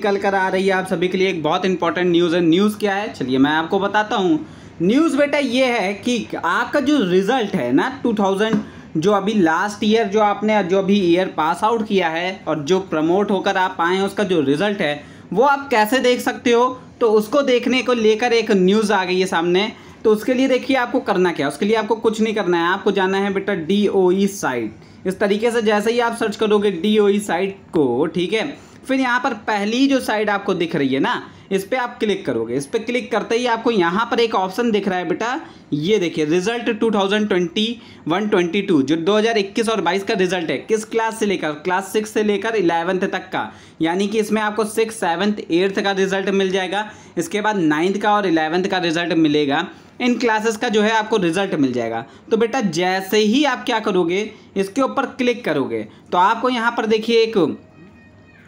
निकल कर आ रही है आप सभी के लिए एक बहुत इंपॉर्टेंट न्यूज़ है न्यूज़ क्या है चलिए मैं आपको बताता हूँ न्यूज़ बेटा ये है कि आपका जो रिज़ल्ट है ना 2000 जो अभी लास्ट ईयर जो आपने जो अभी ईयर पास आउट किया है और जो प्रमोट होकर आप आए हैं उसका जो रिज़ल्ट है वो आप कैसे देख सकते हो तो उसको देखने को लेकर एक न्यूज़ आ गई है सामने तो उसके लिए देखिए आपको करना क्या है उसके लिए आपको कुछ नहीं करना है आपको जाना है बेटा डी ओ साइट इस तरीके से जैसे ही आप सर्च करोगे डी ओ साइट को ठीक है फिर यहाँ पर पहली जो साइड आपको दिख रही है ना इस पर आप क्लिक करोगे इस पर क्लिक करते ही आपको यहाँ पर एक ऑप्शन दिख रहा है बेटा ये देखिए रिजल्ट 2021 22 जो 2021 और 22 का रिजल्ट है किस क्लास से लेकर क्लास सिक्स से लेकर इलेवंथ तक का यानी कि इसमें आपको सिक्स सेवन्थ एट्थ का रिजल्ट मिल जाएगा इसके बाद नाइन्थ का और इलेवंथ का रिजल्ट मिलेगा इन क्लासेस का जो है आपको रिजल्ट मिल जाएगा तो बेटा जैसे ही आप क्या करोगे इसके ऊपर क्लिक करोगे तो आपको यहाँ पर देखिए एक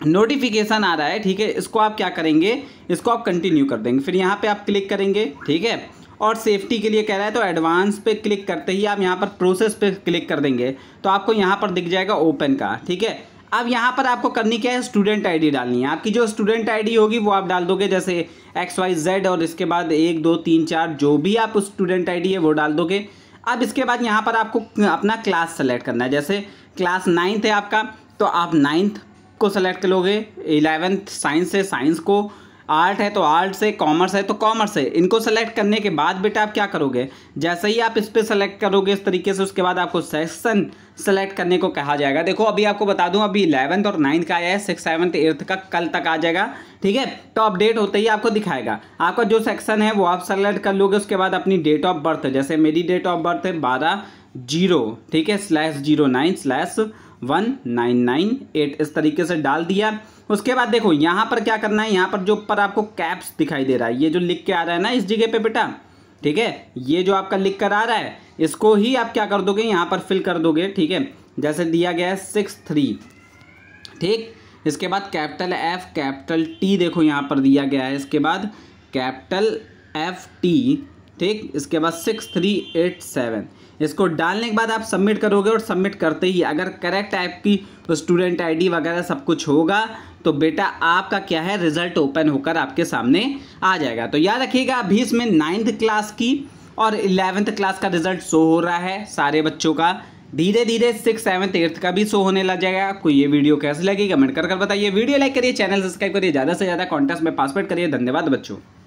नोटिफिकेशन आ रहा है ठीक है इसको आप क्या करेंगे इसको आप कंटिन्यू कर देंगे फिर यहाँ पे आप क्लिक करेंगे ठीक है और सेफ्टी के लिए कह रहा है तो एडवांस पे क्लिक करते ही आप यहाँ पर प्रोसेस पे क्लिक कर देंगे तो आपको यहाँ पर दिख जाएगा ओपन का ठीक है अब यहाँ पर आपको करनी क्या है स्टूडेंट आईडी डालनी है आपकी जो स्टूडेंट आईडी होगी वो आप डाल दोगे जैसे एक्स वाई जेड और इसके बाद एक दो तीन चार जो भी आप स्टूडेंट आईडी है वो डाल दोगे अब इसके बाद यहाँ पर आपको अपना क्लास सेलेक्ट करना है जैसे क्लास नाइन्थ है आपका तो आप नाइन्थ को सेलेक्ट लोगे इलेवेंथ साइंस से साइंस को आर्ट है तो आर्ट से कॉमर्स है तो कॉमर्स है इनको सेलेक्ट करने के बाद बेटा आप क्या करोगे जैसे ही आप इस पर सेलेक्ट करोगे इस तरीके से उसके बाद आपको सेक्शन सेलेक्ट करने को कहा जाएगा देखो अभी आपको बता दूं अभी इलेवंथ और नाइन्थ का आया है सिक्स सेवन्थ एट्थ का कल तक आ जाएगा ठीक है तो अपडेट होते ही आपको दिखाएगा आपका जो सेक्शन है वो आप सेलेक्ट कर लोगे उसके बाद अपनी डेट ऑफ बर्थ जैसे मेरी डेट ऑफ बर्थ है बारह जीरो ठीक है slash zero nine slash one nine nine eight इस तरीके से डाल दिया उसके बाद देखो यहाँ पर क्या करना है यहाँ पर जो ऊपर आपको कैप्स दिखाई दे रहा है ये जो लिख के आ रहा है ना इस जगह पे बेटा ठीक है ये जो आपका लिख कर आ रहा है इसको ही आप क्या कर दोगे यहाँ पर फिल कर दोगे ठीक है जैसे दिया गया है सिक्स थ्री ठीक इसके बाद कैपिटल एफ कैपिटल टी देखो यहाँ पर दिया गया है इसके बाद कैपिटल एफ टी ठीक इसके बाद सिक्स थ्री एट सेवन इसको डालने के बाद आप सबमिट करोगे और सबमिट करते ही अगर करेक्ट ऐप की स्टूडेंट आईडी वगैरह सब कुछ होगा तो बेटा आपका क्या है रिजल्ट ओपन होकर आपके सामने आ जाएगा तो याद रखिएगा अभी इसमें नाइन्थ क्लास की और इलेवेंथ क्लास का रिजल्ट शो हो रहा है सारे बच्चों का धीरे धीरे सिक्स सेवन्थ एट्थ का भी शो होने लग जाएगा आपको ये वीडियो कैसे लगेगी कमेंट कर कर बताइए वीडियो लाइक करिए चैनल सब्सक्राइब करिए ज़्यादा से ज़्यादा कॉन्टेस्ट में पासवर्ड करिए धन्यवाद बच्चों